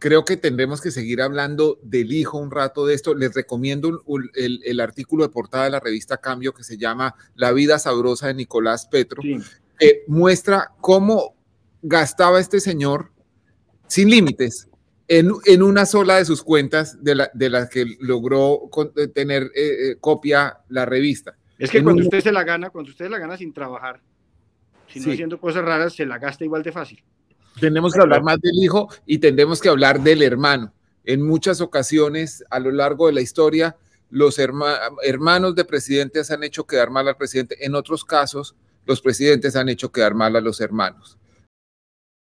Creo que tendremos que seguir hablando del hijo un rato de esto. Les recomiendo el, artículo de portada de la revista Cambio que se llama La vida sabrosa de Nicolás Petro, que muestra cómo gastaba este señor sin límites en, una sola de sus cuentas de las que logró eh, tener eh, eh, copia la revista. Es que cuando usted se la gana, cuando usted la gana sin trabajar, sin haciendo cosas raras, se la gasta igual de fácil. Tenemos que hablar más del hijo y tenemos que hablar del hermano. En muchas ocasiones a lo largo de la historia, los hermanos de presidentes han hecho quedar mal al presidente. En otros casos, los presidentes han hecho quedar mal a los hermanos.